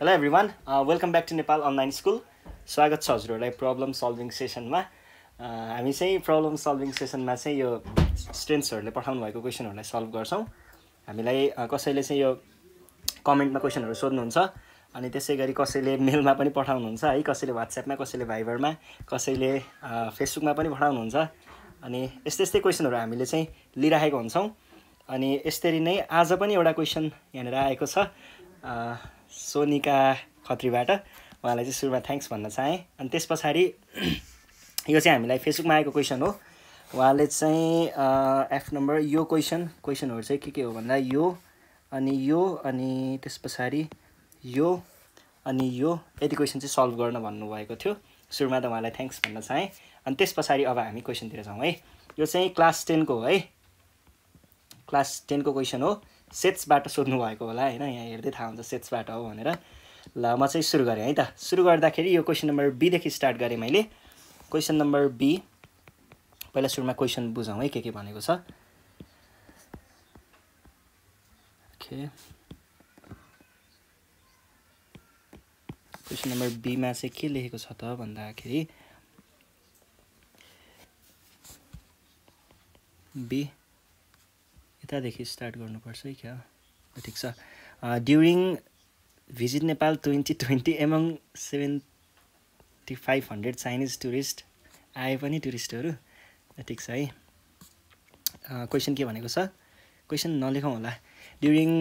Hello everyone welcome back to Nepal online school स्वागत छ हजुरहरूलाई प्रब्लम सल्भिङ सेसनमा हामी चाहिँ प्रब्लम सल्भिङ सेसनमा चाहिँ यो स्टुडेन्ट्सहरूले पठाउनु भएको क्वेसनहरूलाई सल्भ गर्छौँ हामीलाई uh, कसैले चाहिँ यो कमेन्टमा क्वेसनहरू सोध्नुहुन्छ अनि त्यसै गरी कसैले मेलमा पनि पठाउनुहुन्छ है कसैले वाट्सएपमा कसैले भाइबरमा कसैले फेसबुकमा uh, पनि पठाउनुहुन्छ अनि यस्तै यस्तै क्वेसनहरू हामीले चाहिँ लिइराखेको हुन्छौँ अनि यसरी नै आज पनि एउटा क्वेसन यहाँनिर आएको छ uh, सोनिका खत्रीबाट उहाँलाई चाहिँ सुरुमा थ्याङ्क्स भन्न चाहेँ अनि त्यस पछाडि यो चाहिँ हामीलाई फेसबुकमा आएको क्वेसन हो उहाँले चाहिँ एफ नम्बर यो क्वेसन क्वेसनहरू चाहिँ के के हो भन्दा यो अनि यो अनि त्यस पछाडि यो अनि यो यति क्वेसन चाहिँ सल्भ गर्न भन्नुभएको थियो सुरुमा त उहाँलाई थ्याङ्क्स भन्न चाहेँ अनि त्यस पछाडि अब हामी क्वेसनतिर जाउँ है यो चाहिँ क्लास टेनको हो है क्लास टेनको क्वेसन हो सेट्सबाट सोध्नु भएको होला होइन यहाँ हेर्दै थाहा हुन्छ सेट्सबाट हो भनेर ल म चाहिँ सुरु गरेँ है त सुरु गर्दाखेरि यो क्वेसन नम्बर बीदेखि स्टार्ट गरेँ मैले क्वेसन नम्बर बी पहिला सुरुमा क्वेसन बुझौँ है के के भनेको छ क्वेसन नम्बर बीमा चाहिँ के लेखेको छ त भन्दाखेरि बी यतादेखि स्टार्ट गर्नुपर्छ है क्या ठिक छ during visit Nepal twenty twenty among seventy five hundred Chinese tourist आए पनि टुरिस्टहरू ठिक छ है क्वेसन के भनेको छ क्वेसन नलेखौँ होला during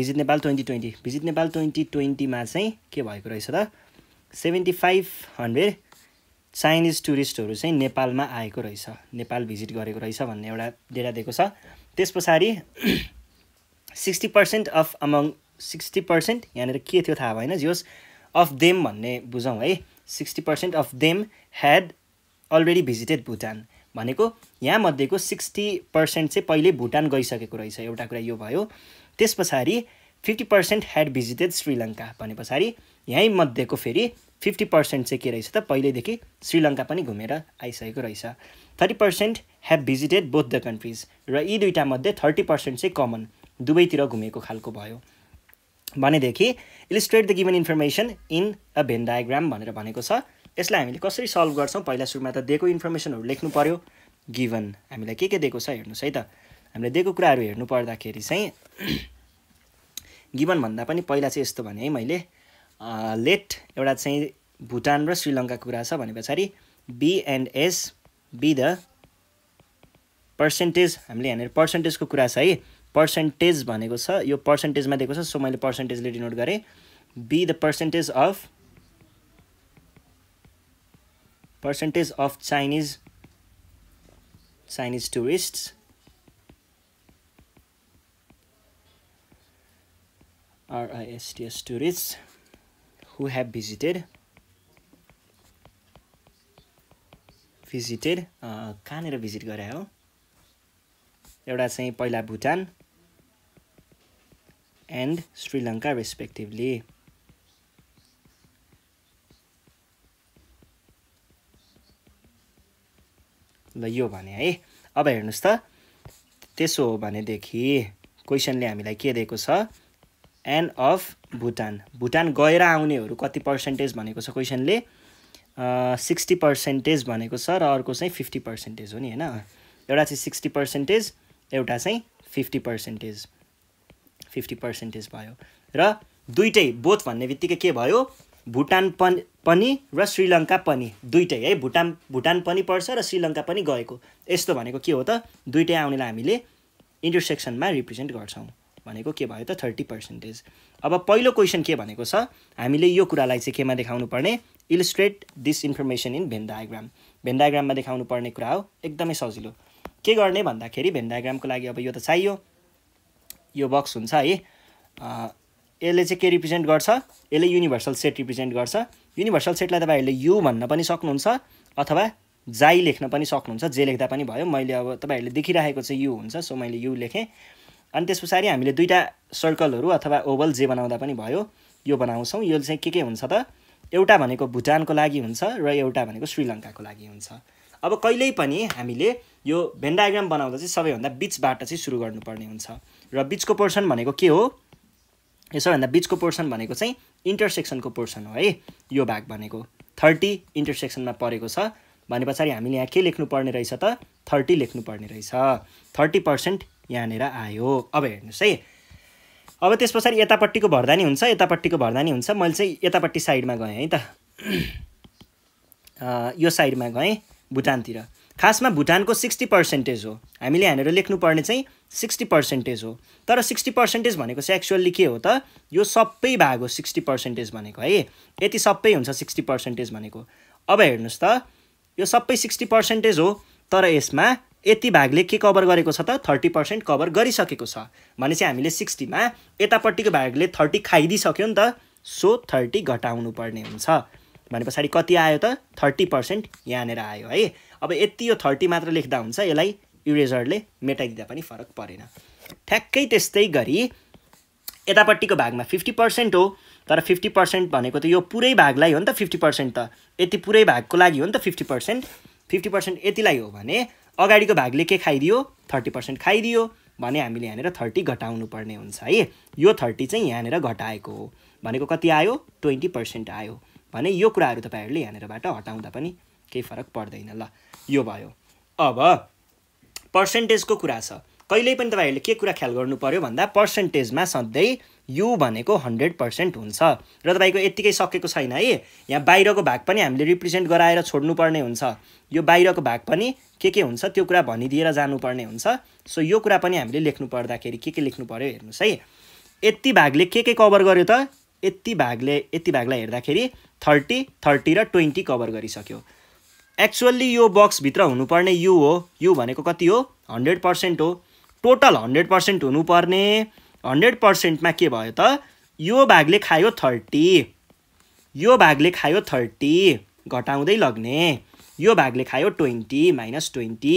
visit Nepal twenty twenty visit Nepal twenty ट्वेन्टीमा चाहिँ के भएको रहेछ त सेभेन्टी फाइभ हन्ड्रेड चाइनिज टुरिस्टहरू चाहिँ नेपालमा आएको रहेछ नेपाल भिजिट गरेको रहेछ भन्ने एउटा डेटा दिएको छ त्यस पछाडि sixty percent of among sixty percent यहाँनिर के थियो थाहा भएन जियोस् अफ देम भन्ने बुझौँ है sixty percent of them had already visited Bhutan भनेको यहाँमध्येको सिक्सटी पर्सेन्ट चाहिँ पहिल्यै भुटान गइसकेको रहेछ एउटा कुरा यो भयो त्यस पछाडि fifty percent had visited Sri Lanka भने पछाडि यहीँ मध्येको फेरि फिफ्टी पर्सेन्ट चाहिँ के रहेछ त पहिल्यैदेखि श्रीलङ्का पनि घुमेर आइसकेको रहेछ thirty percent have visited both the countries र यी दुईवटा मध्ये थर्टी पर्सेन्ट चाहिँ कमन दुवैतिर घुमेको खालको भयो भनेदेखि illustrate the given information in a Venn diagram भनेर भनेको छ यसलाई हामीले कसरी सल्भ गर्छौँ पहिला सुरुमा त दिएको इन्फर्मेसनहरू लेख्नु पऱ्यो गिभन हामीलाई के के दिएको छ हेर्नुहोस् है त हामीले दिएको कुराहरू हेर्नु पर्दाखेरि चाहिँ गिभन भन्दा पनि पहिला चाहिँ यस्तो भने है मैले लेट एउटा चाहिँ भुटान र श्रीलङ्का कुरा छ भने पछाडि B and S be the percentage हामीले यहाँनिर पर्सेन्टेजको कुरा छ है पर्सेन्टेज भनेको छ यो पर्सेन्टेजमा दिएको छ सो मैले पर्सेन्टेजले डिनोट गरेँ B the percentage of percentage of Chinese Chinese tourist आरआइएसटिएस tourist who have visited visited uh, कहाँनिर भिजिट गरे हो एउटा चाहिँ पहिला भुटान एन्ड श्रीलङ्का रेस्पेक्टिभली ल यो भने है अब हेर्नुहोस् त त्यसो हो भनेदेखि क्वेसनले हामीलाई के दिएको छ एन्ड अफ भुटान भुटान गएर आउनेहरू कति पर्सेन्टेज भनेको छ क्वेसनले सिक्सटी पर्सेन्टेज भनेको छ र अर्को चाहिँ फिफ्टी पर्सेन्टेज हो नि होइन एउटा चाहिँ सिक्सटी पर्सेन्टेज एउटा चाहिँ फिफ्टी पर्सेन्टेज फिफ्टी पर्सेन्टेज भयो र दुइटै बोथ भन्ने बित्तिकै के भयो भुटान पनि पनि र श्रीलङ्का पनि दुइटै है भुटान भुटान पनि पर्छ र श्रीलङ्का पनि गएको यस्तो भनेको के हो त दुइटै आउनेलाई हामीले इन्टरसेक्सनमा रिप्रेजेन्ट गर्छौँ भनेको के भयो त थर्टी पर्सेन्टेज अब पहिलो क्वेसन के भनेको छ हामीले यो कुरालाई चाहिँ केमा देखाउनु पर्ने illustrate this information in Venn diagram Venn डायग्राममा देखाउनु पर्ने कुरा हो एकदमै सजिलो के गर्ने भन्दाखेरि भेन डायग्रामको लागि अब यो त चाहियो यो बक्स हुन्छ है यसले चाहिँ के रिप्रेजेन्ट गर्छ यसले युनिभर्सल सेट रिप्रेजेन्ट गर्छ युनिभर्सल सेटलाई तपाईँहरूले यु भन्न पनि सक्नुहुन्छ अथवा जाई लेख्न पनि सक्नुहुन्छ जे लेख्दा पनि भयो मैले अब तपाईँहरूले देखिरहेको चाहिँ यु हुन्छ सो मैले यु लेखेँ अनि त्यस पछाडि हामीले दुईवटा सर्कलहरू अथवा ओभल जे बनाउँदा पनि भयो यो बनाउँछौँ यो चाहिँ के के हुन्छ त एउटा भनेको भुटानको लागि हुन्छ र एउटा भनेको श्रीलङ्काको लागि हुन्छ अब कहिल्यै पनि हामीले यो भेन बनाउँदा चाहिँ सबैभन्दा बिचबाट चाहिँ सुरु गर्नुपर्ने हुन्छ र बिचको पोर्सन भनेको के हो यो सबैभन्दा बिचको पोर्सन भनेको चाहिँ इन्टरसेक्सनको पोर्सन हो है यो भाग भनेको थर्टी इन्टरसेक्सनमा परेको छ भने पछाडि हामीले यहाँ के लेख्नुपर्ने रहेछ त थर्टी लेख्नुपर्ने रहेछ थर्टी पर्सेन्ट यहाँनिर आयो अब हेर्नुहोस् है अब त्यस पछाडि यतापट्टिको भर्दानी हुन्छ यतापट्टिको भर्दानी हुन्छ मैले चाहिँ यतापट्टि साइडमा गएँ है त यो साइडमा गएँ भुटानतिर खासमा भुटानको सिक्सटी पर्सेन्टेज हो हामीले यहाँनिर लेख्नुपर्ने चाहिँ सिक्सटी पर्सेन्टेज हो तर सिक्सटी पर्सेन्टेज भनेको चाहिँ एक्चुअल्ली के हो त यो सबै भाग हो सिक्सटी पर्सेन्टेज भनेको है यति सबै हुन्छ सिक्सटी पर्सेन्टेज भनेको अब हेर्नुहोस् त यो सबै सिक्सटी पर्सेन्टेज हो तर यसमा यति भागले के कभर गरेको छ त थर्टी पर्सेन्ट कभर गरिसकेको छ भनेपछि हामीले सिक्सटीमा यतापट्टिको भागले थर्टी खाइदिइसक्यो नि त सो थर्टी घटाउनु पर्ने हुन्छ भने पछाडि कति आयो त थर्टी पर्सेन्ट यहाँनिर आयो है अब यति यो थर्टी मात्र लेख्दा हुन्छ यसलाई इरेजरले मेटाइदिँदा पनि फरक परेन ठ्याक्कै त्यस्तै गरी यतापट्टिको भागमा फिफ्टी पर्सेन्ट हो तर फिफ्टी पर्सेन्ट भनेको त यो पुरै भागलाई हो नि त फिफ्टी पर्सेन्ट त यति पुरै भागको लागि हो नि त फिफ्टी पर्सेन्ट फिफ्टी पर्सेन्ट यतिलाई हो भने अगाडिको भागले के खाइदियो थर्टी पर्सेन्ट खाइदियो भने हामीले यहाँनिर थर्टी घटाउनु पर्ने हुन्छ है यो थर्टी चाहिँ यहाँनिर घटाएको हो भनेको कति आयो ट्वेन्टी पर्सेन्ट आयो भने यो कुराहरू तपाईँहरूले यहाँनिरबाट हटाउँदा पनि केही फरक पर्दैन ल यो भयो अब पर्सेन्टेजको कुरा छ कहिल्यै पनि तपाईँहरूले के कुरा ख्याल गर्नु पऱ्यो भन्दा पर्सेन्टेजमा सधैँ यु भनेको हन्ड्रेड पर्सेन्ट हुन्छ र तपाईँको यत्तिकै सकेको छैन है यहाँ बाहिरको भाग पनि हामीले रिप्रेजेन्ट गराएर छोड्नुपर्ने हुन्छ यो बाहिरको भाग पनि के के हुन्छ त्यो कुरा भनिदिएर जानुपर्ने हुन्छ सो यो कुरा पनि हामीले लेख्नु पर्दाखेरि के के लेख्नु पऱ्यो हेर्नुहोस् है यति भागले के के कभर गर्यो त यति भागले यति भागलाई हेर्दाखेरि थर्टी थर्टी र ट्वेन्टी कभर गरिसक्यो एक्चुअल्ली यो बक्सभित्र हुनुपर्ने यु हो यु भनेको कति हो हन्ड्रेड पर्सेन्ट हो टोटल हन्ड्रेड पर्सेन्ट हुनुपर्ने हन्ड्रेड पर्सेन्टमा के भयो त यो भागले खायो थर्टी यो भागले खायो थर्टी घटाउँदै लग्ने यो भागले खायो ट्वेन्टी माइनस ट्वेन्टी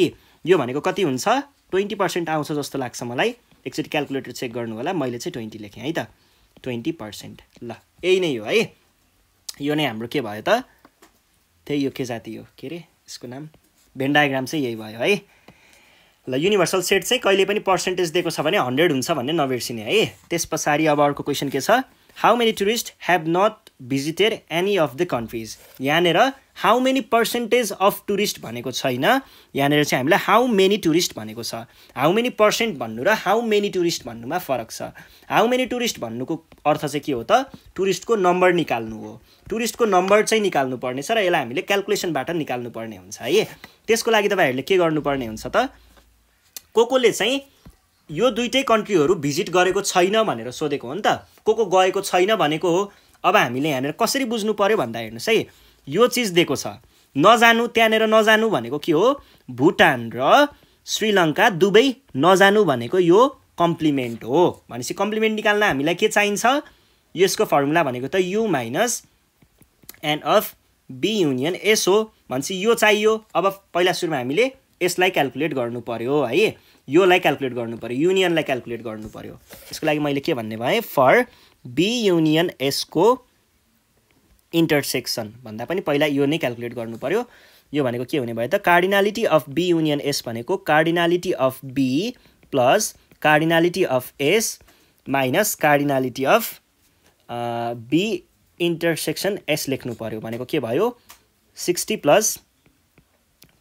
यो भनेको कति हुन्छ ट्वेन्टी पर्सेन्ट आउँछ जस्तो लाग्छ मलाई एकचोटि क्यालकुलेटर चेक गर्नु होला मैले चाहिँ ट्वेन्टी लेखेँ है त ट्वेन्टी पर्सेन्ट ल यही नै हो है यो नै हाम्रो के भयो त त्यही यो के जाति हो के अरे यसको नाम भेन डायग्राम चाहिँ यही भयो है ल युनिभर्सल सेट चाहिँ कहिले पनि पर्सेन्टेज दिएको छ भने हन्ड्रेड हुन्छ भन्ने नबिर्सिने है त्यस पछाडि अब अर्को क्वेसन के छ how many tourist have not visited any of the countries यहाँनिर how many percentage of tourist भनेको छैन यहाँनिर चाहिँ हामीलाई हाउ मेनी टुरिस्ट भनेको छ हाउ मेनी पर्सेन्ट भन्नु र हाउ मेनी टुरिस्ट भन्नुमा फरक छ हाउ मेनी टुरिस्ट भन्नुको अर्थ चाहिँ के हो त टुरिस्टको नम्बर निकाल्नु हो टुरिस्टको नम्बर चाहिँ निकाल्नु पर्नेछ र यसलाई हामीले क्यालकुलेसनबाट निकाल्नुपर्ने हुन्छ है त्यसको लागि तपाईँहरूले के गर्नुपर्ने हुन्छ त को कोले चाहिँ यो दुइटै कन्ट्रीहरू भिजिट गरेको छैन भनेर सोधेको हो नि त को को गएको छैन भनेको हो अब हामीले यहाँनिर कसरी बुझ्नु पऱ्यो भन्दा हेर्नुहोस् है यो चिज दिएको छ नजानु त्यहाँनिर नजानु भनेको के हो भुटान र श्रीलङ्का दुवै नजानु भनेको यो कम्प्लिमेन्ट हो भनेपछि कम्प्लिमेन्ट निकाल्न हामीलाई के चाहिन्छ यसको फर्मुला भनेको त U minus N of B union S हो भनेपछि यो चाहियो अब पहिला सुरुमा हामीले यसलाई क्यालकुलेट गर्नु पऱ्यो है योलाई क्यालकुलेट गर्नु पऱ्यो युनियनलाई क्यालकुलेट गर्नु पऱ्यो यसको लागि मैले के भन्ने भएँ फर बी युनियन एसको इन्टरसेक्सन भन्दा पनि पहिला यो नै क्यालकुलेट गर्नु पऱ्यो यो भनेको के हुने भयो त cardinality of B union S भनेको cardinality of B plus cardinality of S minus cardinality of B intersection S लेख्नु पऱ्यो भनेको के भयो sixty plus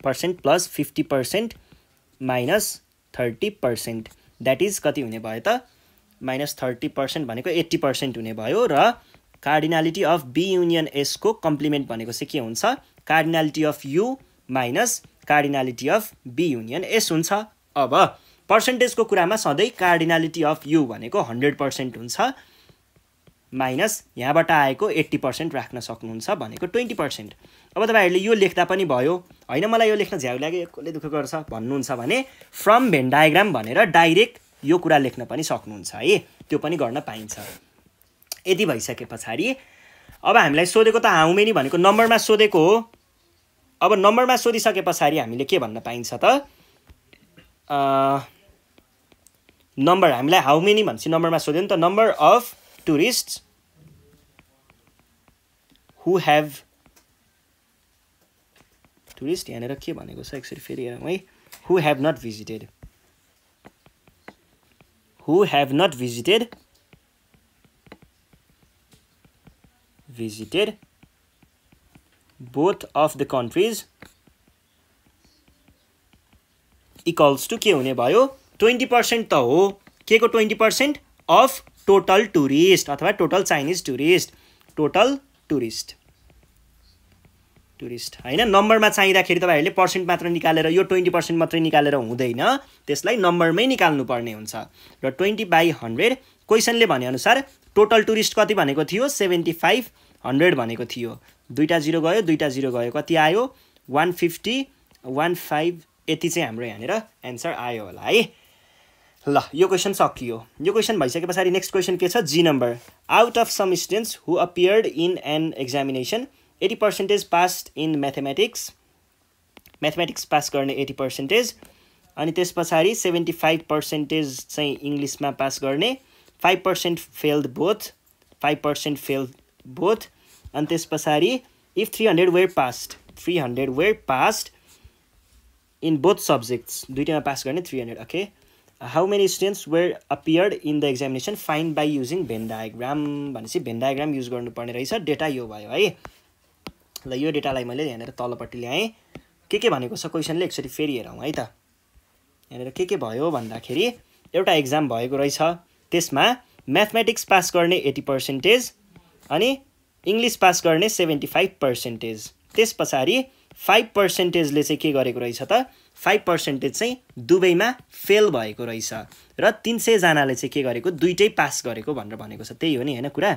percent plus fifty percent minus thirty percent that is कति हुने भयो त माइनस थर्टी पर्सेन्ट भनेको एट्टी पर्सेन्ट हुने भयो र कार्डिनालिटी अफ बी युनियन एसको कम्प्लिमेन्ट भनेको चाहिँ के हुन्छ cardinality of U minus cardinality of B union S हुन्छ अब पर्सेन्टेजको कुरामा सधैँ कार्डिनालिटी अफ यु भनेको हन्ड्रेड पर्सेन्ट हुन्छ माइनस यहाँबाट आएको एट्टी पर्सेन्ट राख्न सक्नुहुन्छ भनेको ट्वेन्टी पर्सेन्ट अब तपाईँहरूले यो लेख्दा पनि भयो होइन मलाई यो लेख्न झ्याउ लाग्यो कसले दुःख गर्छ भन्नुहुन्छ भने फ्रम भेन डायग्राम भनेर डाइरेक्ट यो कुरा लेख्न पनि सक्नुहुन्छ है त्यो पनि गर्न पाइन्छ यति भइसके पछाडि अब हामीलाई सोधेको त हाउ मेनी भनेको नम्बरमा सोधेको हो अब नम्बरमा सोधिसके पछाडि हामीले के भन्न पाइन्छ त नम्बर हामीलाई हाउ मेनी भनेपछि नम्बरमा सोध्यो नि त number of tourists who have tourist यहाँनिर के भनेको छ एकचोटि फेरि है who have not visited who of the countries equals to के हुने भयो ट्वेन्टी पर्सेन्ट त हो के को twenty percent of total tourist अथवा total Chinese tourist total tourist tourist होइन नम्बरमा चाहिँदाखेरि तपाईँहरूले पर्सेन्ट मात्र निकालेर यो ट्वेन्टी पर्सेन्ट मात्रै निकालेर हुँदैन त्यसलाई नम्बरमै निकाल्नुपर्ने हुन्छ र ट्वेन्टी बाई हन्ड्रेड क्वेसनले भनेअनुसार टोटल टुरिस्ट कति भनेको थियो सेभेन्टी फाइभ हन्ड्रेड भनेको थियो दुईवटा जिरो गयो दुईवटा जिरो गयो कति आयो वान फिफ्टी वान फाइभ यति चाहिँ हाम्रो यहाँनिर एन्सर आयो होला है ल यो क्वेसन सकियो यो क्वेसन भइसके पछाडि नेक्स्ट क्वेसन के छ जी number out of some students who appeared in an examination eighty percentage pass in mathematics mathematics pass गर्ने एटी पर्सेन्टेज अनि त्यस पछाडि सेभेन्टी फाइभ पर्सेन्टेज चाहिँ इङ्ग्लिसमा पास गर्ने five percent failed both five percent failed both अनि त्यस पछाडि if three hundred were passed three hundred were passed in both subjects दुइटैमा पास गर्ने three hundred okay how many students were appeared in the examination fine by using Venn diagram भनेपछि Venn diagram use गर्नुपर्ने रहेछ data यो भयो है ल यो डेटालाई मैले यहाँनिर तलपट्टि ल्याएँ के के भनेको छ क्वेसनले एकचोटि फेरि हेरौँ है त यहाँनिर के के भयो भन्दाखेरि एउटा एक्जाम भएको रहेछ त्यसमा म्याथमेटिक्स पास गर्ने एटी पर्सेन्टेज अनि इङ्ग्लिस पास गर्ने सेभेन्टी फाइभ पर्सेन्टेज त्यस पछाडि फाइभ पर्सेन्टेजले चाहिँ के गरेको रहेछ त फाइभ पर्सेन्टेज चाहिँ दुबईमा फेल भएको रहेछ र तिन सयजनाले चाहिँ के गरेको दुइटै पास गरेको भनेर भनेको छ त्यही हो नि होइन कुरा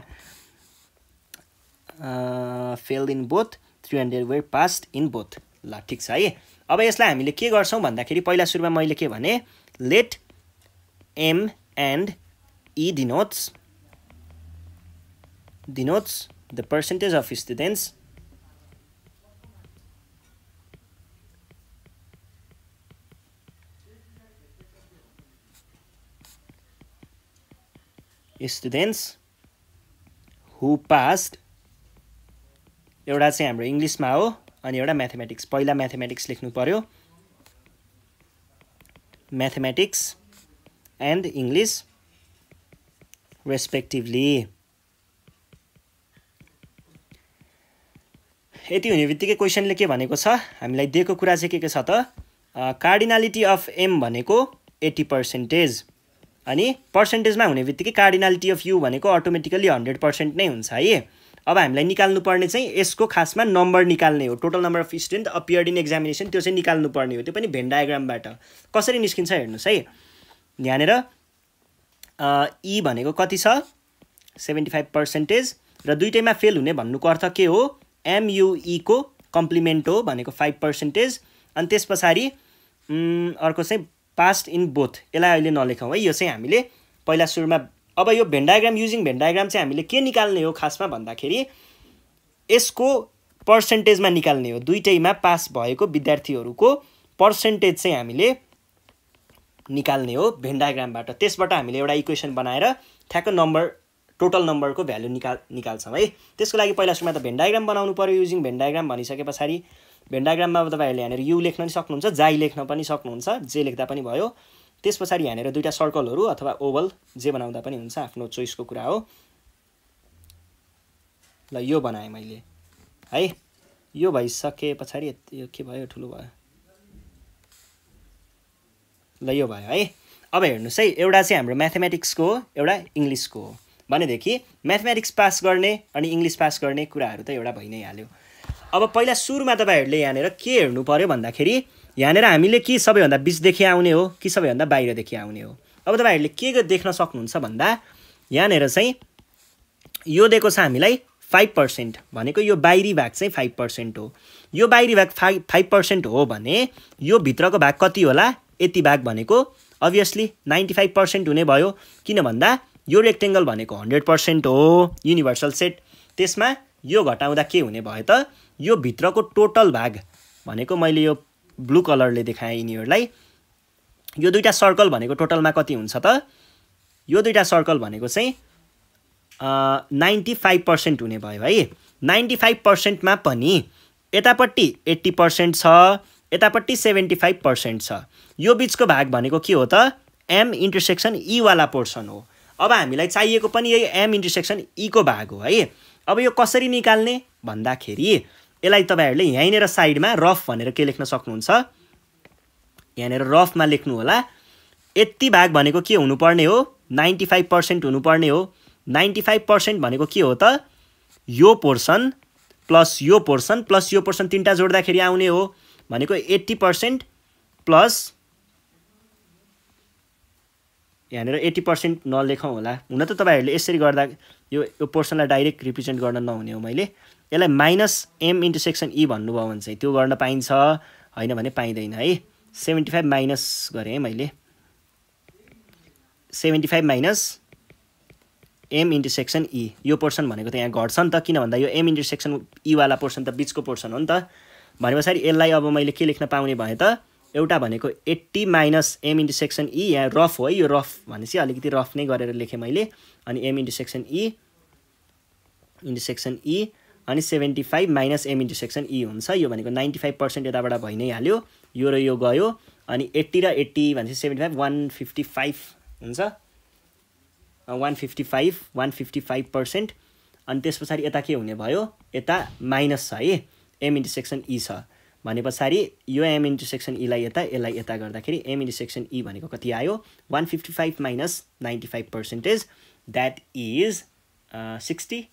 fail in both three hundred were passed in both ल ठिक छ है अब यसलाई हामीले के गर्छौँ भन्दाखेरि पहिला सुरुमा मैले के भने let M and E denotes denotes the percentage of students students who passed एउटा चाहिँ हाम्रो इङ्ग्लिसमा हो अनि एउटा म्याथमेटिक्स पहिला म्याथमेटिक्स लेख्नु पऱ्यो म्याथमेटिक्स एन्ड इङ्ग्लिस रेस्पेक्टिभली यति हुने बित्तिकै क्वेसनले के भनेको छ हामीलाई दिएको कुरा चाहिँ के के छ त कार्डिनालिटी अफ एम भनेको एट्टी पर्सेन्टेज अनि पर्सेन्टेजमा हुने बित्तिकै कार्डिनालिटी अफ यु भनेको अटोमेटिकली हन्ड्रेड पर्सेन्ट नै हुन्छ है अब हामीलाई निकाल्नुपर्ने चाहिँ यसको खासमा नम्बर निकाल्ने हो total number of student appear in examination त्यो चाहिँ निकाल्नुपर्ने हो त्यो पनि भेन डायग्रामबाट कसरी निस्किन्छ हेर्नुहोस् है यहाँनिर ई e भनेको कति छ सेभेन्टी फाइभ पर्सेन्टेज र दुइटैमा फेल हुने भन्नुको अर्थ के हो एमयुईको e कम्प्लिमेन्ट हो भनेको फाइभ पर्सेन्टेज अनि त्यस पछाडि अर्को चाहिँ पास्ट इन बोथ यसलाई अहिले नलेखौँ है यो चाहिँ हामीले पहिला सुरुमा अब यो भेन्डाग्राम युजिङ भेन्डाग्राम चाहिँ हामीले के निकाल्ने हो खासमा भन्दाखेरि यसको पर्सेन्टेजमा निकाल्ने हो दुइटैमा पास भएको विद्यार्थीहरूको पर्सेन्टेज चाहिँ हामीले निकाल्ने हो भेन्डाग्रामबाट त्यसबाट हामीले एउटा इक्वेसन बनाएर ठ्याक्क नम्बर टोटल नम्बरको भ्यालु निकाल निकाल्छौँ है त्यसको लागि पहिला सुरुमा त भेन्डाग्राम बनाउनु पऱ्यो युजिङ भेन्डाग्राम भनिसके पछाडि भेन्डाग्राममा तपाईँहरूले यहाँनिर यु लेख्न पनि सक्नुहुन्छ जाई लेख्न पनि सक्नुहुन्छ जे लेख्दा पनि भयो त्यस पछाडि यहाँनिर दुइटा सर्कलहरू अथवा ओभल जे बनाउँदा पनि हुन्छ आफ्नो चोइसको कुरा हो ल यो बनाएँ मैले है यो भइसके पछाडि यो के भयो ठुलो भयो ल यो भयो है अब हेर्नुहोस् है एउटा चाहिँ हाम्रो म्याथमेटिक्सको हो एउटा इङ्ग्लिसको हो भनेदेखि म्याथमेटिक्स पास गर्ने अनि इङ्ग्लिस पास गर्ने कुराहरू त एउटा भइ नै हाल्यो अब पहिला सुरुमा तपाईँहरूले यहाँनिर के हेर्नु पऱ्यो भन्दाखेरि यहाँनिर हामीले कि सबैभन्दा बिचदेखि आउने हो कि सबैभन्दा बाहिरदेखि आउने हो अब तपाईँहरूले के देख्न सक्नुहुन्छ भन्दा यहाँनिर चाहिँ यो दिएको छ हामीलाई फाइभ पर्सेन्ट भनेको यो बाहिरी भाग चाहिँ फाइभ पर्सेन्ट हो यो बाहिरी भाग फाइभ फाइभ पर्सेन्ट हो भने यो भित्रको भाग कति होला यति भाग भनेको अभियसली नाइन्टी फाइभ पर्सेन्ट हुने भयो किन भन्दा यो रेक्टेङ्गल भनेको हन्ड्रेड पर्सेन्ट हो युनिभर्सल सेट त्यसमा यो घटाउँदा के हुने भयो त यो भित्रको टोटल भाग भनेको मैले यो ब्लु कलरले देखाएँ यिनीहरूलाई यो दुईवटा सर्कल भनेको टोटलमा कति हुन्छ त यो दुईवटा सर्कल भनेको चाहिँ नाइन्टी फाइभ पर्सेन्ट हुने भयो है नाइन्टी फाइभ पर्सेन्टमा पनि यतापट्टि एट्टी पर्सेन्ट छ यतापट्टि सेभेन्टी फाइभ पर्सेन्ट छ यो बिचको भाग भनेको के हो त एम इन्टरसेक्सन ईवाला पोर्सन हो अब हामीलाई चाहिएको पनि यही एम इन्टरसेक्सन ईको भाग हो है अब यो कसरी निकाल्ने भन्दाखेरि यसलाई तपाईँहरूले यहीँनिर साइडमा रफ भनेर के लेख्न सक्नुहुन्छ यहाँनिर रफमा लेख्नु होला यति भाग भनेको के हुनुपर्ने हो नाइन्टी फाइभ पर्सेन्ट हुनुपर्ने हो नाइन्टी फाइभ पर्सेन्ट भनेको के हो त यो पोर्सन प्लस यो पोर्सन प्लस यो पोर्सन तिनवटा जोड्दाखेरि आउने हो भनेको एट्टी पर्सेन्ट प्लस यहाँनिर एट्टी पर्सेन्ट नलेखौँ होला हुन त तपाईँहरूले यसरी गर्दा यो यो पोर्सनलाई डाइरेक्ट रिप्रेजेन्ट गर्न नहुने हो मैले यसलाई माइनस एम इन्टरसेक्सन ई भन्नुभयो भने चाहिँ त्यो गर्न पाइन्छ होइन भने पाइँदैन है सेभेन्टी फाइभ माइनस गरेँ है मैले seventy five minus M intersection E यो पोर्सन भनेको त यहाँ घट्छ नि त किन भन्दा यो एम इन्टरसेक्सन ईवाला पोर्सन त बिचको पोर्सन हो नि त भने पछाडि यसलाई अब मैले के लेख्न पाउने भएँ त एउटा भनेको eighty minus M intersection E यहाँ रफ हो है यो रफ भनेपछि अलिकति रफ नै गरेर लेखेँ मैले अनि M intersection section E intersection E अनि seventy five minus M intersection E हुन्छ यो भनेको नाइन्टी फाइभ पर्सेन्ट यताबाट भइ नै हाल्यो यो र यो गयो अनि एट्टी र एट्टी भनेपछि seventy five one fifty five हुन्छ one fifty five one fifty five percent अनि त्यस पछाडि यता के हुने भयो यता माइनस छ है एम इन्टु सेक्सन ई छ भने पछाडि यो एम इन्टु सेक्सन ईलाई यता यसलाई यता गर्दाखेरि एम इन्टु सेक्सन ई भनेको कति आयो one fifty five minus ninety five percentage that is sixty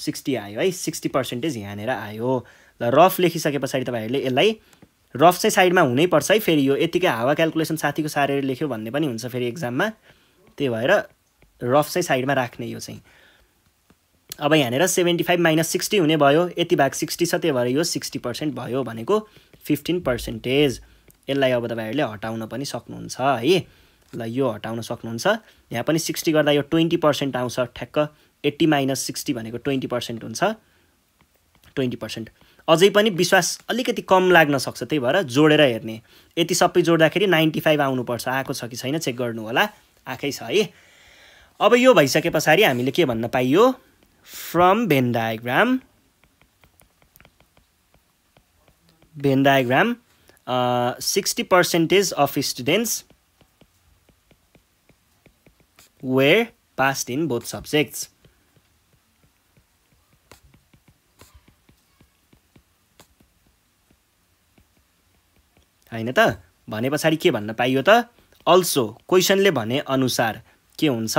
sixty आयो है सिक्सटी पर्सेन्टेज यहाँनिर आयो ल रफ लेखिसके पछाडि तपाईँहरूले यसलाई रफ चाहिँ साइडमा हुनैपर्छ है फेरि यो यतिकै हावा क्यालकुलेसन साथीको सारेर लेख्यो भन्ने पनि हुन्छ फेरि एक्जाममा त्यही भएर रफ चाहिँ साइडमा राख्ने यो चाहिँ अब यहाँनिर सेभेन्टी फाइभ माइनस सिक्सटी हुने भयो यति भाग सिक्सटी छ त्यही भएर यो सिक्सटी पर्सेन्ट भयो भनेको फिफ्टिन पर्सेन्टेज यसलाई अब तपाईँहरूले हटाउन पनि सक्नुहुन्छ है ल यो हटाउन सक्नुहुन्छ यहाँ पनि सिक्सटी गर्दा यो ट्वेन्टी पर्सेन्ट आउँछ ठ्याक्क एट्टी माइनस सिक्सटी भनेको ट्वेन्टी पर्सेन्ट हुन्छ ट्वेन्टी पर्सेन्ट अझै पनि विश्वास अलिकति कम लाग्न सक्छ त्यही भएर जोडेर हेर्ने यति सबै जोड्दाखेरि नाइन्टी फाइभ आउनुपर्छ आएको छ कि छैन चेक गर्नु होला आएकै छ है अब यो भइसके पछाडि हामीले के भन्न पाइयो from Venn diagram Venn diagram sixty percentage of students were passed in both subjects होइन त भने पछाडि के भन्न पाइयो त अल्सो क्वेसनले भने अनुसार के हुन्छ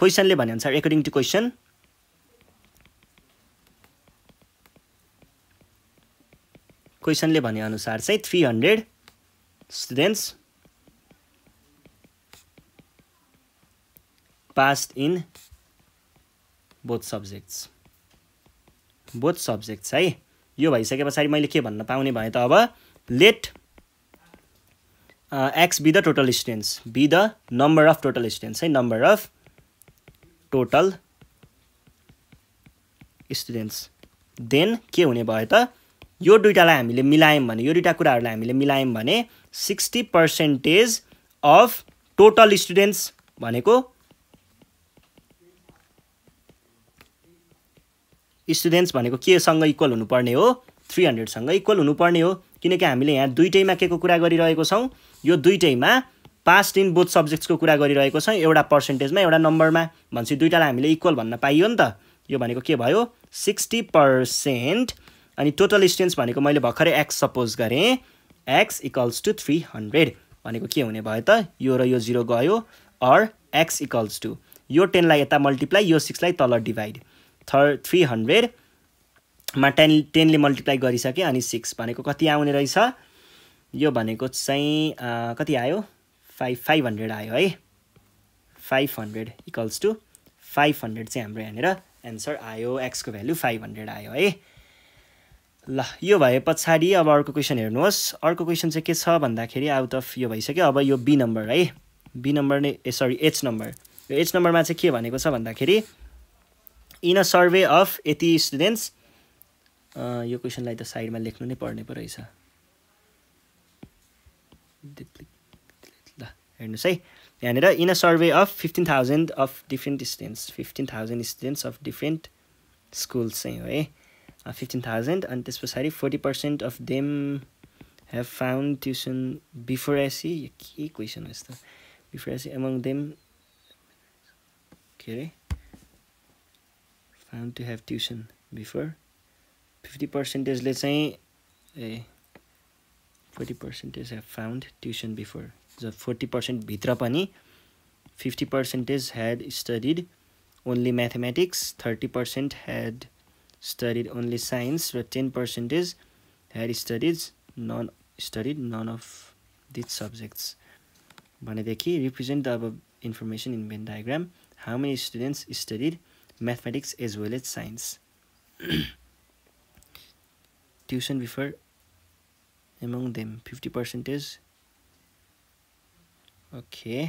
क्वेसनले भने अनुसार एकर्डिङ टु क्वेसन क्वेसनले अनुसार चाहिँ three hundred students pass in both subjects both subjects है यो भइसके पछाडि मैले के भन्न पाउने भएँ त अब let X be the total students be the number of total students है number of total students then के हुने भयो त यो दुइटालाई हामीले मिलायौँ भने यो दुइटा कुराहरूलाई हामीले मिलायौँ भने sixty percentage of total students भनेको स्टुडेन्ट्स भनेको केसँग इक्वल हुनुपर्ने हो थ्री हन्ड्रेडसँग इक्वल हुनुपर्ने हो किनकि हामीले यहाँ दुइटैमा के को कुरा गरिरहेको छौँ यो दुइटैमा पास्ट इन बोथ सब्जेक्ट्सको कुरा गरिरहेको छ एउटा पर्सेन्टेजमा एउटा नम्बरमा भन्छ दुइटालाई हामीले इक्वल भन्न पाइयो नि त यो भनेको के भयो सिक्सटी पर्सेन्ट अनि टोटल स्टेन्स भनेको मैले भर्खरै एक्स सपोज गरेँ X equals to three hundred भनेको के हुने भयो त यो र यो जिरो गयो अर एक्स इक्वल्स टु यो टेनलाई यता मल्टिप्लाई यो सिक्सलाई तल डिभाइड थर् थ्री हन्ड्रेडमा टेन टेनले मल्टिप्लाई गरिसकेँ अनि सिक्स भनेको कति आउने रहेछ यो भनेको चाहिँ कति आयो फाइभ फाइभ हन्ड्रेड आयो है five hundred equals to five hundred चाहिँ हाम्रो यहाँनिर एन्सर आयो एक्सको भ्यालु फाइभ हन्ड्रेड आयो है ल यो भए पछाडि अब अर्को क्वेसन हेर्नुहोस् अर्को क्वेसन चाहिँ के छ भन्दाखेरि आउट अफ यो भइसक्यो अब यो बी नम्बर है बी नम्बर नै ए सरी एच नम्बर यो एच नम्बरमा चाहिँ के भनेको छ भन्दाखेरि इन अ सर्वे अफ यति स्टुडेन्ट्स यो क्वेसनलाई त साइडमा लेख्नु नै पर्ने पो रहेछ ल हेर्नुहोस् है यहाँनिर in a survey of fifteen thousand of different students fifteen thousand students of different schools चाहिँ हो है फिफ्टिन थाउजन्ड अनि त्यस पछाडि forty percent of them have found tuition before एसी यो के क्वेसन हो यस्तो बिफोर एसी एमङ देम के are found to have tuition before fifty पर्सेन्टेजले चाहिँ uh forty percentage have found tuition before ज फोर्टी पर्सेन्टभित्र पनि fifty percentage had studied only mathematics thirty percent had studied only science र ten percentage had studies none studied none of these subjects भनेदेखि represent the अब information in Venn diagram how many students studied mathematics as well as science tuition before among them fifty percentage okay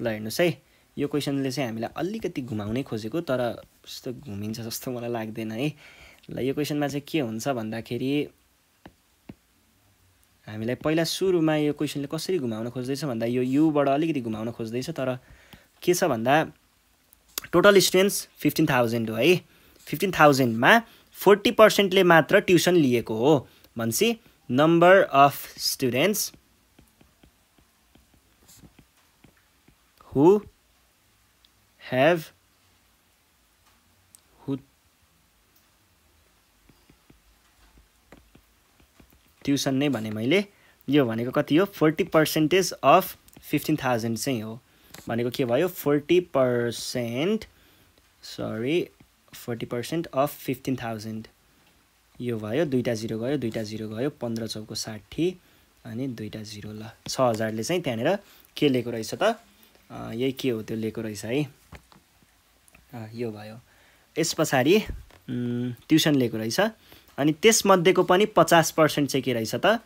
ल हेर्नुहोस् है यो क्वेसनले चाहिँ हामीलाई अलिकति घुमाउनै खोजेको तर त्यस्तो घुमिन्छ जस्तो मलाई लाग्दैन है ल यो क्वेसनमा चाहिँ के हुन्छ भन्दाखेरि हामीलाई पहिला सुरुमा यो क्वेसनले कसरी घुमाउन खोज्दैछ भन्दा यो युबाट अलिकति घुमाउन खोज्दैछ तर के छ भन्दा टोटल स्टुडेन्ट्स फिफ्टिन थाउजन्ड हो है फिफ्टिन थाउजन्डमा फोर्टी पर्सेन्टले मात्र ट्युसन लिएको हो भनेपछि number of students who have who tuition नै भने मैले यो भनेको कति हो forty percentage of fifteen thousand चाहिँ हो भनेको के भयो forty percent sorry forty percent of fifteen thousand यो भयो दुईवटा जिरो गयो दुईवटा जिरो गयो पन्ध्र चौको साठी अनि दुईवटा जिरो ल छ हजारले चाहिँ त्यहाँनिर के लिएको रहेछ त यही के हो त्यो लिएको रहेछ है यो भयो यस पछाडि ट्युसन लिएको रहेछ अनि त्यसमध्येको पनि पचास पर्सेन्ट चाहिँ के रहेछ त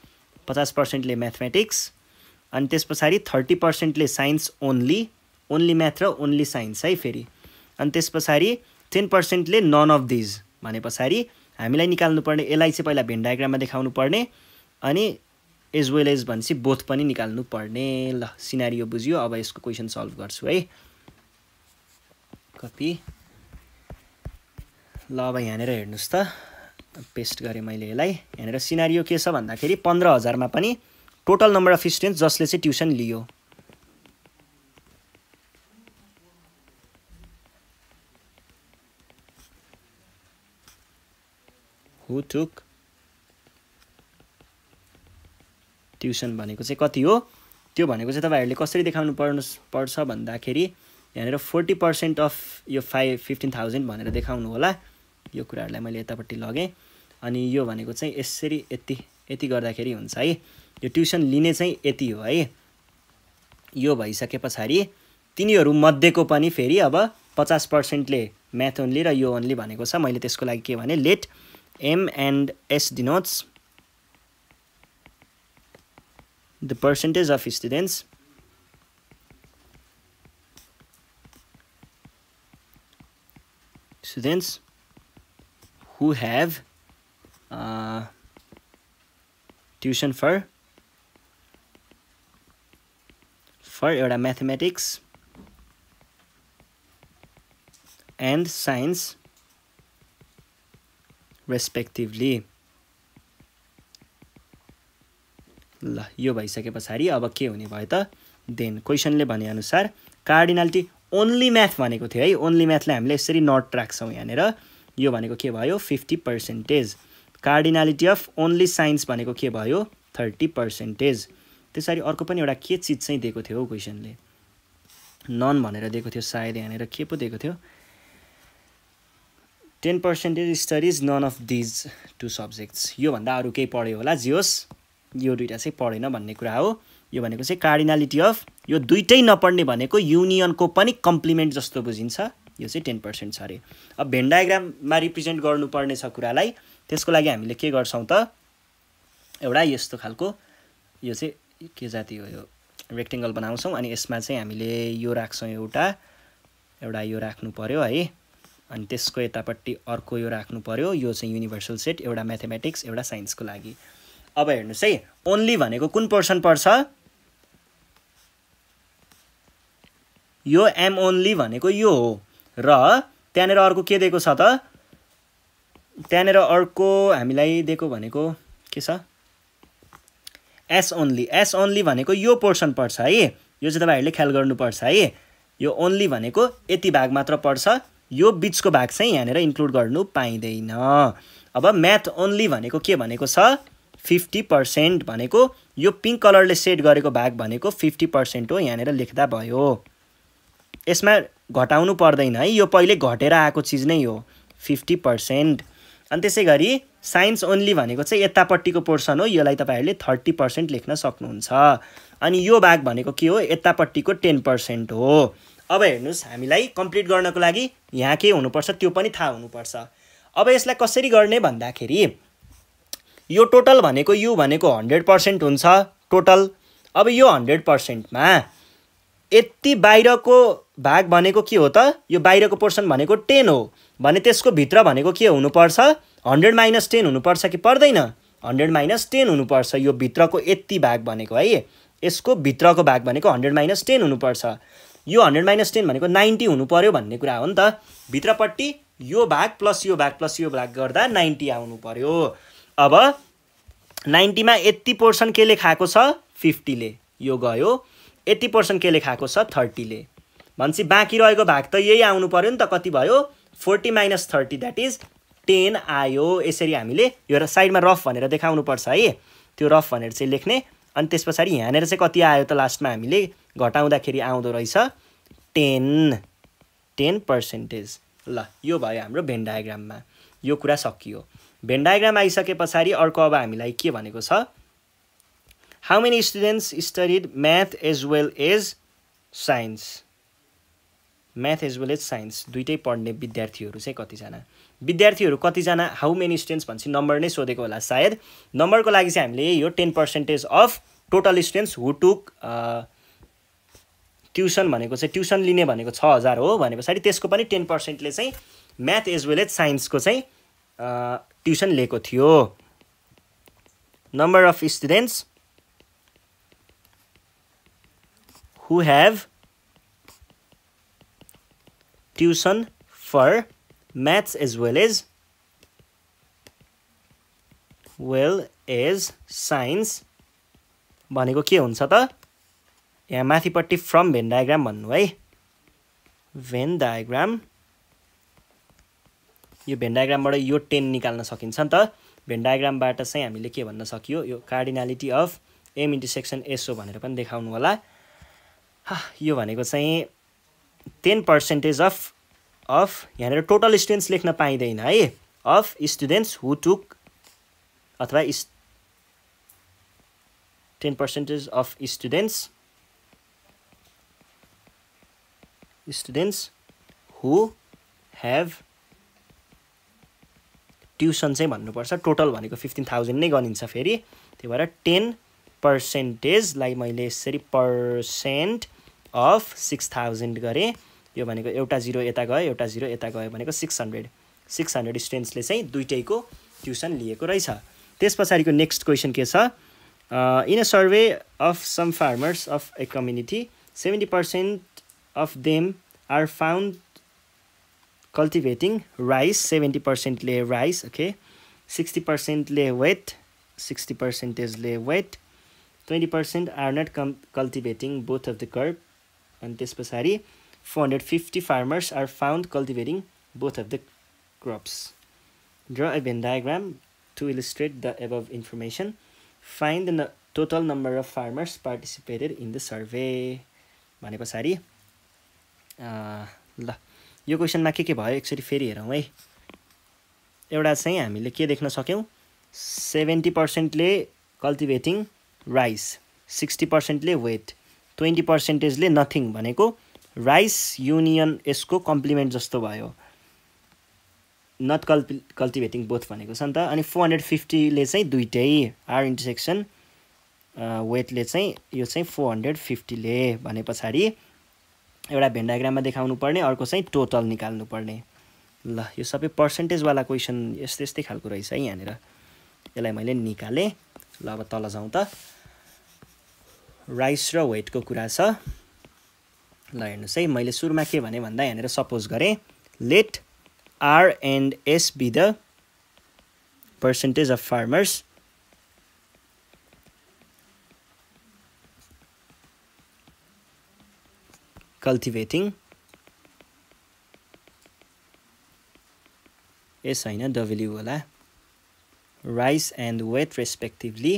पचास पर्सेन्टले म्याथमेटिक्स अनि त्यस पछाडि थर्टी पर्सेन्टले साइन्स ओन्ली ओन्ली म्याथ र ओन्ली साइन्स है फेरि अनि त्यस पछाडि टेन पर्सेन्टले नन अफ दिज भने पछाडि हामीलाई निकाल्नु पर्ने यसलाई चाहिँ पहिला भेन डायग्राममा देखाउनु पर्ने अनि एज वेल एज भनेपछि बोथ पनि निकाल्नु पर्ने ल सिनारियो बुझियो अब यसको क्वेसन सल्भ गर्छु है कपी ल अब यहाँनिर हेर्नुहोस् त पेस्ट गरेँ मैले यसलाई यहाँनिर सिनारियो के छ भन्दाखेरि पन्ध्र हजारमा पनि टोटल नम्बर अफ स्टुडेन्ट जसले चाहिँ ट्युसन लियो who took ट्युसन भनेको चाहिँ कति हो त्यो भनेको चाहिँ तपाईँहरूले कसरी देखाउनु पर्नु पर्छ भन्दाखेरि यहाँनिर फोर्टी पर्सेन्ट अफ यो फाइभ फिफ्टिन थाउजन्ड भनेर देखाउनु होला यो कुराहरूलाई मैले यतापट्टि लगेँ अनि यो भनेको चाहिँ यसरी यति यति गर्दाखेरि हुन्छ है यो ट्युसन लिने चाहिँ यति हो है यो भइसके पछाडि मध्येको पनि फेरि अब पचास पर्सेन्टले म्याथ ओन्ली र यो ओन्ली भनेको छ मैले त्यसको लागि के भने let M and S denotes the percentage of students students who have uh, tuition for for एउटा mathematics and science. रेस्पेक्टिभली ल यो भइसके पछाडि अब के हुने भयो त देन क्वेसनले भनेअनुसार कार्डिनालिटी ओन्ली म्याथ भनेको थियो है ओन्ली म्याथलाई हामीले यसरी नट राख्छौँ यहाँनिर यो भनेको के भयो fifty percentage cardinality of only science भनेको के भयो थर्टी पर्सेन्टेज त्यसरी अर्को पनि एउटा के चिज चाहिँ दिएको थियो हौ क्वेसनले नन भनेर दिएको थियो सायद यहाँनिर के पो दिएको थियो ten percentage studies none of these two subjects योभन्दा अरू केही पढ्यो होला जे होस् यो दुइटा चाहिँ पढेन भन्ने कुरा हो यो भनेको चाहिँ कार्डिनालिटी अफ यो दुइटै नपढ्ने भनेको युनियनको पनि कम्प्लिमेन्ट जस्तो बुझिन्छ यो चाहिँ टेन पर्सेन्ट छ अरे अब भेन्डाग्राममा रिप्रेजेन्ट गर्नुपर्ने छ कुरालाई त्यसको लागि हामीले के गर्छौँ त एउटा यस्तो खालको यो चाहिँ के जाति हो यो रेक्टेङ्गल बनाउँछौँ अनि यसमा चाहिँ हामीले यो राख्छौँ एउटा एउटा यो राख्नु पऱ्यो है अनि त्यसको यतापट्टि अर्को यो राख्नु पऱ्यो यो चाहिँ युनिभर्सल सेट एउटा म्याथमेटिक्स एउटा साइन्सको लागि अब हेर्नुहोस् है ओन्ली भनेको कुन पर्सन पर्छ यो एम ओन्ली भनेको यो हो र त्यहाँनिर अर्को के दिएको छ त त्यहाँनिर अर्को हामीलाई दिएको भनेको के छ एस ओन्ली एस ओन्ली भनेको यो पोर्सन पर्छ है यो चाहिँ तपाईँहरूले ख्याल गर्नुपर्छ है यो ओन्ली भनेको यति भाग मात्र पर्छ यो बिचको भाग चाहिँ यहाँनिर इन्क्लुड गर्नु पाइँदैन अब म्याथ ओन्ली भनेको के भनेको छ फिफ्टी पर्सेन्ट भनेको यो पिङ्क कलरले सेट गरेको भाग भनेको फिफ्टी पर्सेन्ट हो यहाँनिर लेख्दा भयो यसमा घटाउनु पर्दैन है यो पहिले घटेर आएको चिज नै हो फिफ्टी पर्सेन्ट अनि त्यसै गरी साइन्स ओन्ली भनेको चाहिँ यतापट्टिको पोर्सन हो यसलाई तपाईँहरूले थर्टी पर्सेन्ट लेख्न सक्नुहुन्छ अनि यो भाग भनेको के हो यतापट्टिको टेन पर्सेन्ट हो अब हेर्नुहोस् हामीलाई कम्प्लिट गर्नको लागि यहाँ के हुनुपर्छ त्यो पनि थाहा हुनुपर्छ अब यसलाई कसरी गर्ने भन्दाखेरि यो टोटल भनेको यु भनेको हन्ड्रेड पर्सेन्ट हुन्छ टोटल अब यो हन्ड्रेड पर्सेन्टमा यति बाहिरको भाग भनेको के हो त यो बाहिरको पोर्सन भनेको टेन हो भने त्यसको भित्र भनेको के हुनुपर्छ हन्ड्रेड माइनस टेन हुनुपर्छ कि पर्दैन हन्ड्रेड माइनस टेन हुनुपर्छ यो भित्रको यति भाग भनेको है यसको भित्रको भाग भनेको हन्ड्रेड माइनस टेन हुनुपर्छ यो हन्ड्रेड माइनस टेन भनेको नाइन्टी हुनु पऱ्यो भन्ने कुरा हो नि त भित्रपट्टि यो भाग प्लस यो भाग प्लस यो भाग गर्दा नाइन्टी आउनु पऱ्यो अब नाइन्टीमा यति पोर्सन केले खाएको छ फिफ्टीले यो गयो यति पोर्सन केले खाएको छ थर्टीले भनेपछि बाँकी रहेको भाग त यही आउनु पऱ्यो नि त कति भयो forty minus thirty that is ten आयो यसरी हामीले यो साइडमा रफ भनेर देखाउनु पर्छ है त्यो रफ भनेर चाहिँ लेख्ने अनि त्यस पछाडि यहाँनिर चाहिँ कति आयो त लास्टमा हामीले घटाउँदाखेरि आउँदो रहेछ टेन टेन पर्सेन्टेज ल यो भयो हाम्रो भेन डायग्राममा यो कुरा सकियो भेन डायग्राम आइसके पछाडि अर्को अब हामीलाई के भनेको छ how many students studied math as well as science math as well as science दुइटै पढ्ने विद्यार्थीहरू चाहिँ कतिजना विद्यार्थीहरू कतिजना हाउ मेनी स्टुडेन्ट्स भन्छ नम्बर नै सोधेको होला सायद नम्बरको लागि चाहिँ हामीले यो ten percentage of total students who took tuition भनेको चाहिँ ट्युसन लिने भनेको छ हजार हो भने पछाडि त्यसको पनि टेन पर्सेन्टले चाहिँ म्याथ एज वेल एज साइन्सको चाहिँ ट्युसन uh, लिएको थियो number of students who have tuition for maths as well as well as science भनेको के हुन्छ त यहाँ माथिपट्टि फ्रम भेन डायग्राम भन्नु है भेन डायग्राम यो भेन डायग्रामबाट यो टेन निकाल्न सकिन्छ नि त भेन डायग्रामबाट चाहिँ हामीले के भन्न सकियो यो cardinality of M intersection S O भनेर पनि देखाउनु होला यो भनेको चाहिँ टेन पर्सेन्टेज अफ अफ यहाँनिर टोटल स्टुडेन्ट्स लेख्न पाइँदैन है अफ स्टुडेन्ट्स हु टुक अथवा ten percentage of students students who have tuition चाहिँ भन्नुपर्छ टोटल भनेको फिफ्टिन थाउजन्ड नै गनिन्छ फेरि त्यही भएर टेन पर्सेन्टेजलाई मैले यसरी पर्सेन्ट अफ सिक्स थाउजन्ड गरेँ यो भनेको एउटा जिरो यता गयो एउटा जिरो यता गयो भनेको सिक्स हन्ड्रेड सिक्स हन्ड्रेड स्टुडेन्ट्सले चाहिँ दुइटैको ट्युसन लिएको रहेछ त्यस पछाडिको नेक्स्ट क्वेसन के छ in a survey of some farmers of a community seventy percent of them are found cultivating rice seventy पर्सेन्टले राइस ओके सिक्सटी पर्सेन्टले वेट सिक्सटी पर्सेन्टेजले wheat twenty percent are not कम् cultivating both of the crop अनि त्यस पछाडि 450 farmers are found cultivating both of the crops. Draw a Venn diagram to illustrate the above information. Find the total number of farmers participated in the survey. भने पछाडि ल यो क्वेसनमा के के भयो एकचोटि फेरि हेरौँ है एउटा चाहिँ हामीले के देख्न सक्यौँ सेभेन्टी पर्सेन्टले कल्टिभेटिङ राइस सिक्सटी पर्सेन्टले वेट ट्वेन्टी पर्सेन्टेजले नथिङ भनेको राइस युनियन यसको कम्प्लिमेन्ट जस्तो भयो नट कल्पि कल्टिभेटिङ बोथ भनेको छ नि त अनि फोर हन्ड्रेड फिफ्टीले चाहिँ दुइटै आर इन्टरसेक्सन वेटले चाहिँ यो चाहिँ फोर हन्ड्रेड फिफ्टीले भने पछाडि एउटा भेन्डाग्राममा देखाउनु पर्ने अर्को चाहिँ टोटल निकाल्नु पर्ने ल यो सबै पर्सेन्टेजवाला क्वेसन यस्तै यस्तै खालको रहेछ है यहाँनिर यसलाई मैले निकालेँ ल अब तल जाउँ त राइस र वेटको कुरा छ ल हेर्नुहोस् है मैले सुरुमा के भने भन्दा यहाँनिर सपोज गरेँ let R and S be the percentage of farmers cultivating S होइन डब्ल्यु होला rice and wheat respectively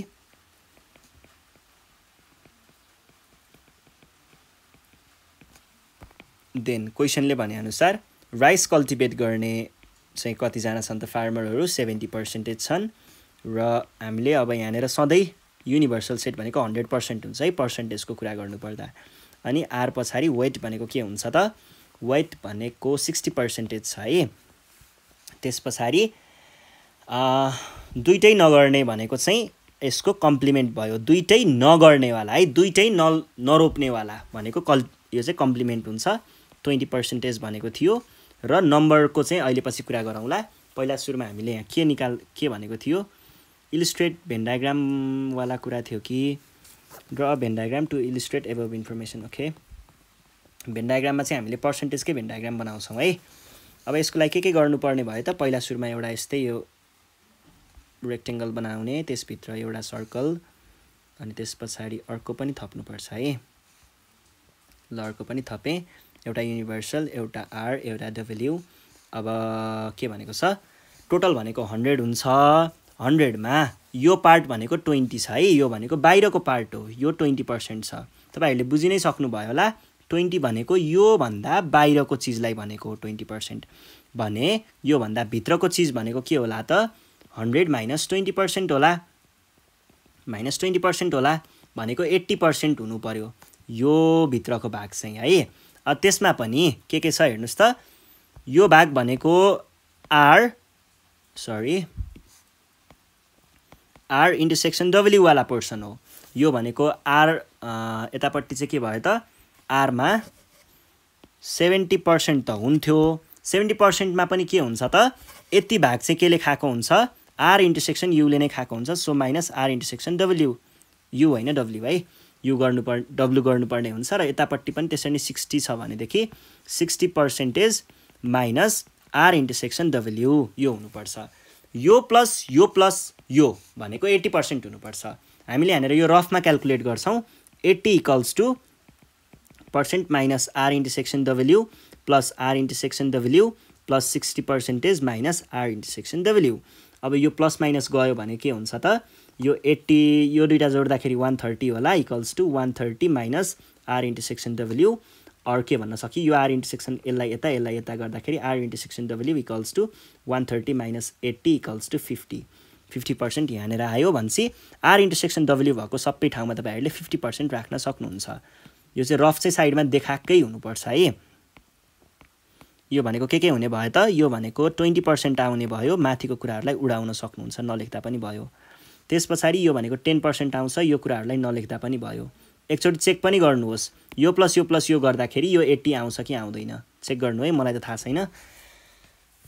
then क्वेसनले भनेअनुसार राइस कल्टिभेट गर्ने चाहिँ कतिजना छन् त फार्मरहरू सेभेन्टी पर्सेन्टेज छन् र हामीले अब यहाँनिर सधैँ युनिभर्सल सेट भनेको हन्ड्रेड पर्सेन्ट हुन्छ है पर्सेन्टेजको कुरा गर्नुपर्दा अनि आर पछाडि वेट भनेको के हुन्छ त वेट भनेको सिक्सटी पर्सेन्टेज छ है त्यस पछाडि दुइटै नगर्ने भनेको चाहिँ यसको कम्प्लिमेन्ट भयो दुइटै नगर्नेवाला है दुइटै न नरोप्नेवाला भनेको कल यो चाहिँ कम्प्लिमेन्ट हुन्छ ट्वेन्टी पर्सेन्टेज भनेको थियो र नम्बरको चाहिँ अहिले पछि कुरा गरौँला पहिला सुरुमा हामीले यहाँ के निकाल के भनेको थियो इलिस्ट्रेट भेन्डाग्रामवाला कुरा थियो कि र Venn diagram to illustrate above information okay भेन्डाग्राममा चाहिँ हामीले पर्सेन्टेजकै भेन्डाग्राम बनाउँछौँ है अब यसको लागि के के गर्नुपर्ने भयो त पहिला सुरुमा एउटा यस्तै यो रेक्टेङ्गल बनाउने त्यसभित्र एउटा सर्कल अनि त्यस पछाडि अर्को पनि थप्नुपर्छ है ल अर्को पनि थपेँ एउटा युनिभर्सल एउटा आर एउटा डब्ल्यु अब के भनेको छ टोटल भनेको हन्ड्रेड हुन्छ हन्ड्रेडमा यो पार्ट भनेको ट्वेन्टी छ है यो भनेको बाहिरको पार्ट हो यो ट्वेन्टी पर्सेन्ट छ तपाईँहरूले बुझि नै सक्नुभयो होला ट्वेन्टी भनेको योभन्दा बाहिरको चिजलाई भनेको हो ट्वेन्टी पर्सेन्ट भने योभन्दा भित्रको चिज भनेको के होला त हन्ड्रेड माइनस ट्वेन्टी पर्सेन्ट होला माइनस ट्वेन्टी पर्सेन्ट होला भनेको एट्टी पर्सेन्ट हुनु पऱ्यो यो भित्रको भाग चाहिँ है त्यसमा पनि के के छ हेर्नुहोस् त यो भाग भनेको आर सरी आर इन्टरसेक्सन डब्ल्युवाला पोर्सन हो यो भनेको आर यतापट्टि चाहिँ के भयो त आरमा सेभेन्टी पर्सेन्ट त हुन्थ्यो सेभेन्टी पर्सेन्टमा पनि के हुन्छ त यति भाग चाहिँ केले खाएको हुन्छ आर इन्टरसेक्सन युले नै खाएको हुन्छ so minus R intersection W U होइन डब्ल्यु है यो गर्नुपर्ने डब्लु गर्नुपर्ने हुन्छ र यतापट्टि पनि त्यसरी नै सिक्सटी छ भनेदेखि sixty percentage minus R intersection W यो हुनुपर्छ यो प्लस यो प्लस यो भनेको एट्टी पर्सेन्ट हुनुपर्छ हामीले यहाँनिर यो रफमा क्यालकुलेट गर्छौँ eighty equals to percent minus R intersection W plus R intersection W plus sixty percentage minus R intersection W अब यो प्लस माइनस गयो भने के हुन्छ त यो एट्टी यो दुइटा जोड्दाखेरि वान थर्टी होला equals to one thirty minus R intersection W R के भन्न सकि यो आर इन्टरसेक्सन यसलाई यता यसलाई यता गर्दाखेरि R intersection W equals to one thirty minus eighty equals to fifty fifty percent यहाँनिर आयो भनेपछि आर इन्टरसेक्सन डब्ल्यु भएको सबै ठाउँमा तपाईँहरूले फिफ्टी पर्सेन्ट राख्न सक्नुहुन्छ यो चाहिँ रफ चाहिँ साइडमा देखाएकै हुनुपर्छ है यो भनेको के के हुने भयो त यो भनेको ट्वेन्टी पर्सेन्ट आउने भयो माथिको कुराहरूलाई उडाउन सक्नुहुन्छ नलेख्दा पनि भयो त्यस पछाडि यो भनेको टेन पर्सेन्ट आउँछ यो कुराहरूलाई नलेख्दा पनि भयो एकचोटि चेक पनि गर्नुहोस् यो प्लस यो प्लस यो गर्दाखेरि यो एट्टी आउँछ कि आउँदैन चेक गर्नु है मलाई त थाहा छैन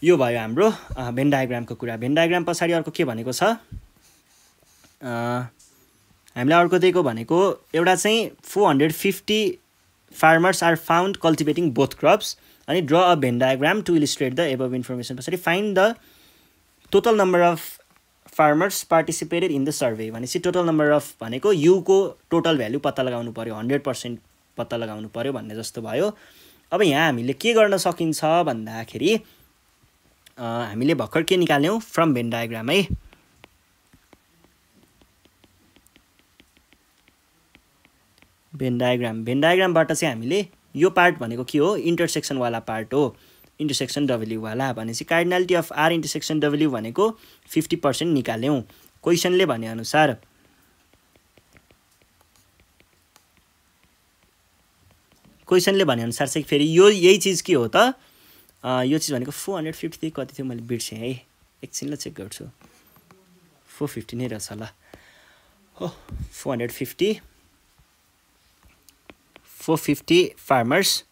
यो भयो हाम्रो भेन डायग्रामको कुरा भेन डायग्राम पछाडि अर्को के भनेको छ हामीलाई अर्को दिएको भनेको एउटा चाहिँ four hundred fifty farmers are found cultivating both crops अनि draw a Venn diagram to illustrate the above information पछाडि find the total number of farmers participated in the survey भनेपछि टोटल नम्बर अफ भनेको युको total value पत्ता लगाउनु पऱ्यो hundred percent पत्ता लगाउनु पऱ्यो भन्ने जस्तो भयो अब यहाँ हामीले के गर्न सकिन्छ भन्दाखेरि हामीले भर्खर के निकाल्यौँ फ्रम भेन डायग्राम है भेन डायग्राम भेन डायग्रामबाट चाहिँ हामीले यो पार्ट भनेको के हो इन्टरसेक्सनवाला पार्ट हो इन्टरसेक्सन डब्ल्युवाला भनेपछि cardinality of R intersection W भनेको फिफ्टी पर्सेन्ट निकाल्यौँ क्वेसनले भनेअनुसार क्वेसनले भनेअनुसार चाहिँ फेरि यो यही चिज के हो त यो चिज भनेको फोर हन्ड्रेड फिफ्टी कति थियो मैले बिर्सेँ है एकछिन ल चेक गर्छु फोर फिफ्टी नै रहेछ ल हो four hundred fifty four fifty farmers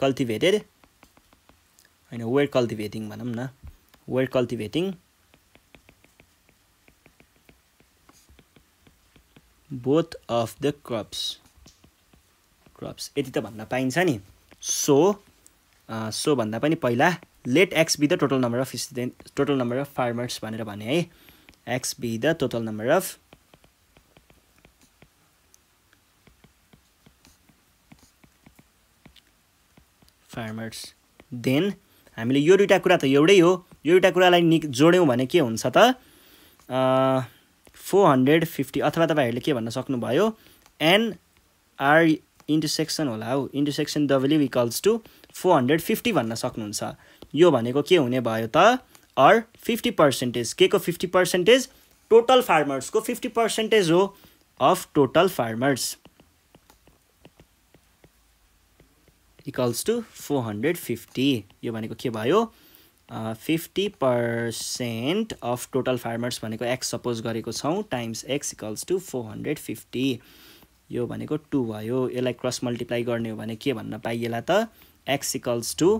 cultivated होइन वेयर कल्टिभेटिङ भनौँ न were cultivating both of the crops crops यति त भन्न पाइन्छ नि सो सो भन्दा पनि पहिला let X be the total number of student total number of farmers भनेर भने है X be the total number of farmers then हामीले यो दुइटा कुरा त एउटै हो यो दुइटा कुरालाई नि जोड्यौँ भने के हुन्छ त फोर हन्ड्रेड फिफ्टी अथवा तपाईँहरूले के भन्न सक्नुभयो एन आर इन्टरसेक्सन होला हौ intersection W equals to four hundred fifty भन्न सक्नुहुन्छ यो भनेको के हुने भयो त अर फिफ्टी पर्सेन्टेज के को फिफ्टी पर्सेन्टेज टोटल फार्मर्सको फिफ्टी पर्सेन्टेज हो of total farmers equals to four hundred fifty यो भनेको के भयो fifty percent of total farmers भनेको एक्स सपोज गरेको छौँ times X equals to four hundred fifty यो भनेको टु भयो यसलाई क्रस मल्टिप्लाई गर्ने हो भने के भन्न पाइएला त X equals to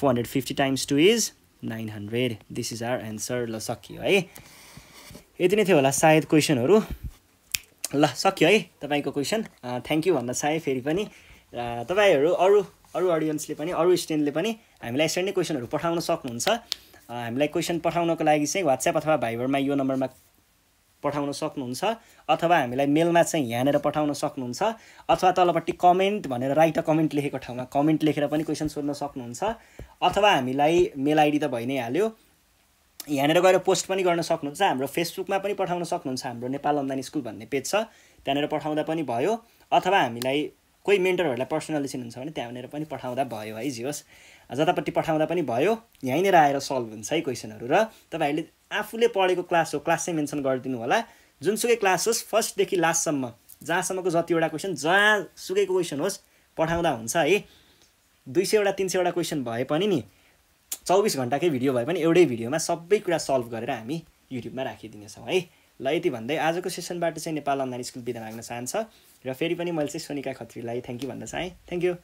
four hundred fifty times two is nine hundred this is our answer ल सकियो है यति नै थियो होला सायद क्वेसनहरू ल सकियो है तपाईँको क्वेसन थ्याङ्क यू भन्न चाहेँ फेरि पनि तपाईँहरू अरू अरू अडियन्सले पनि अरू स्टुडेन्टले पनि हामीलाई यसरी नै क्वेसनहरू पठाउन सक्नुहुन्छ हामीलाई क्वेसन पठाउनको लागि चाहिँ वाट्सएप अथवा भाइबरमा यो नम्बरमा पठाउन सक्नुहुन्छ अथवा हामीलाई मेलमा चाहिँ यहाँनिर पठाउन सक्नुहुन्छ अथवा तलपट्टि कमेन्ट भनेर राइट कमेन्ट लेखेको ठाउँमा कमेन्ट लेखेर पनि क्वेसन सोध्न सक्नुहुन्छ अथवा हामीलाई मेल आइडी त भइ नै हाल्यो यहाँनिर गएर पोस्ट पनि गर्न सक्नुहुन्छ हाम्रो फेसबुकमा पनि पठाउन सक्नुहुन्छ हाम्रो नेपाल अनलाइन स्कुल भन्ने पेज छ त्यहाँनिर पठाउँदा पनि भयो अथवा हामीलाई कोही मेन्टरहरूलाई पर्सनली हुन्छ भने त्यहाँनिर पनि पठाउँदा भयो है जियोस् जतापट्टि पठाउँदा पनि भयो यहीँनिर आएर सल्भ हुन्छ है क्वेसनहरू र तपाईँहरूले आफूले पढेको क्लास हो क्लास चाहिँ मेन्सन गरिदिनु होला जुनसुकै क्लास होस् फर्स्टदेखि लास्टसम्म जहाँसम्मको जतिवटा क्वेसन जहाँसुकैको क्वेसन होस् पठाउँदा हुन्छ है दुई सयवटा तिन सयवटा क्वेसन भए पनि नि चौबिस घन्टाकै भिडियो भए पनि एउटै भिडियोमा सबै कुरा सल्भ गरेर हामी युट्युबमा राखिदिनेछौँ है ल यति भन्दै आजको सेसनबाट चाहिँ नेपाल अनलाइन स्कुल बिदा माग्न चाहन्छ र फेरि पनि मैले चाहिँ सोनिका खत्रीलाई थ्याङ्क यू भन्न चाहेँ थ्याङ्क यू